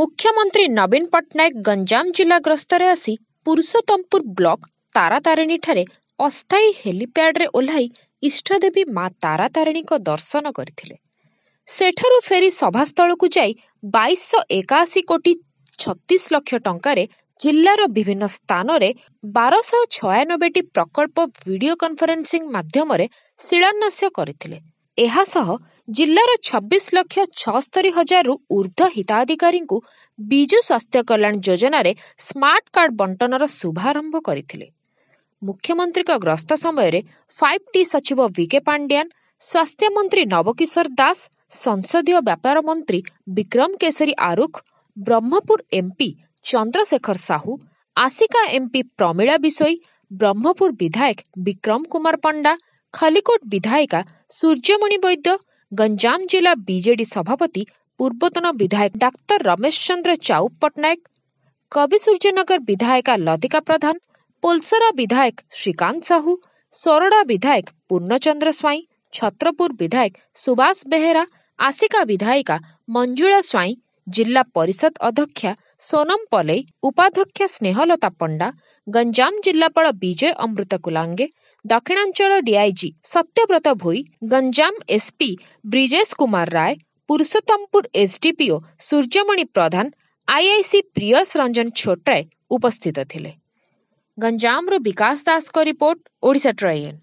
ମୁଖ୍ୟମନ୍ତ୍ରୀ ନବୀନ ପଟ୍ଟନାୟକ ଗଞ୍ଜାମ ଜିଲ୍ଲା ଗସ୍ତରେ ଆସି ପୁରୁଷୋତ୍ତମପୁର ବ୍ଲକ ତାରାତାରିଣୀଠାରେ ଅସ୍ଥାୟୀ ହେଲିପ୍ୟାଡ୍ରେ ଓହ୍ଲାଇ ଇଷ୍ଟଦେବୀ ମା ତାରାତାରିଣୀଙ୍କ ଦର୍ଶନ କରିଥିଲେ ସେଠାରୁ ଫେରି ସଭାସ୍ଥଳକୁ ଯାଇ ବାଇଶଶହ ଏକାଅଶୀ କୋଟି ଛତିଶ ଲକ୍ଷ ଟଙ୍କାରେ ଜିଲ୍ଲାର ବିଭିନ୍ନ ସ୍ଥାନରେ ବାରଶହ ଛୟାନବେଟି ପ୍ରକଳ୍ପ ଭିଡ଼ିଓ କନ୍ଫରେନ୍ସିଂ ମାଧ୍ୟମରେ ଶିଳାନ୍ୟାସ କରିଥିଲେ ଏହା ସହ ଜିଲ୍ଲାର ଛବିଶ ଲକ୍ଷ ଛଅସ୍ତରି ହଜାରରୁ ଉର୍ଦ୍ଧ୍ୱ ହିତାଧିକାରୀଙ୍କୁ ବିଜୁ ସ୍ୱାସ୍ଥ୍ୟ କଲ୍ୟାଣ ଯୋଜନାରେ ସ୍ମାର୍ଟ କାର୍ଡ ବଣ୍ଟନର ଶୁଭାରମ୍ଭ କରିଥିଲେ ମୁଖ୍ୟମନ୍ତ୍ରୀଙ୍କ ଗ୍ରସ୍ତ ସମୟରେ ଫାଇଭ୍ ଟି ସଚିବ ଭିକେ ପାଣ୍ଡିଆନ୍ ସ୍ୱାସ୍ଥ୍ୟମନ୍ତ୍ରୀ ନବକିଶୋର ଦାସ ସଂସଦୀୟ ବ୍ୟାପାର ମନ୍ତ୍ରୀ ବିକ୍ରମ କେଶରୀ ଆରୁଖ ବ୍ରହ୍ମପୁର ଏମ୍ପି ଚନ୍ଦ୍ରଶେଖର ସାହୁ ଆସିକା ଏମ୍ପି ପ୍ରମିଳା ବିଷୋଇ ବ୍ରହ୍ମପୁର ବିଧାୟକ ବିକ୍ରମ କୁମାର ପଣ୍ଡା ଖାଲିକୋଟ ବିଧାୟିକା ସୂର୍ଯ୍ୟମଣି ବୈଦ୍ୟ ଗଞ୍ଜାମ ଜିଲ୍ଲା ବିଜେଡି ସଭାପତି ପୂର୍ବତନ ବିଧାୟକ ଡାକ୍ତର ରମେଶ ଚନ୍ଦ୍ର ଚାଉ ପଟ୍ଟନାୟକ କବି ସୂର୍ଯ୍ୟନଗର ବିଧାୟିକା ଲତିକା ପ୍ରଧାନ ପୋଲସରା ବିଧାୟକ ଶ୍ରୀକାନ୍ତ ସାହୁ ସୋରଡ଼ା ବିଧାୟକ ପୂର୍ଣ୍ଣଚନ୍ଦ୍ର ସ୍ୱାଇଁ ଛତ୍ରପୁର ବିଧାୟକ ସୁବାସ ବେହେରା ଆସିକା ବିଧାୟିକା ମଞ୍ଜୁଳା ସ୍ୱାଇଁ ଜିଲ୍ଲା ପରିଷଦ ଅଧ୍ୟକ୍ଷା ସୋନମ ପଲେଇ ଉପାଧ୍ୟକ୍ଷା ସ୍ନେହଲତା ପଣ୍ଡା ଗଞ୍ଜାମ ଜିଲ୍ଲାପାଳ ବିଜୟ ଅମୃତ କୁଲାଙ୍ଗେ ଦକ୍ଷିଣାଞ୍ଚଳ DIG Satyabrata Bhoi Ganjam SP Brijesh Kumar Rai Purushottampur SDPO Suryamani Pradhan IIC Priyas Ranjan Chhotray ଉପସ୍ଥିତ ଥିଲେ ଗଞ୍ଜାମରୁ ବିକାଶ ଦାସଙ୍କ ରିପୋର୍ଟ ଓଡ଼ିଶା ଟ୍ରାଇଏନ୍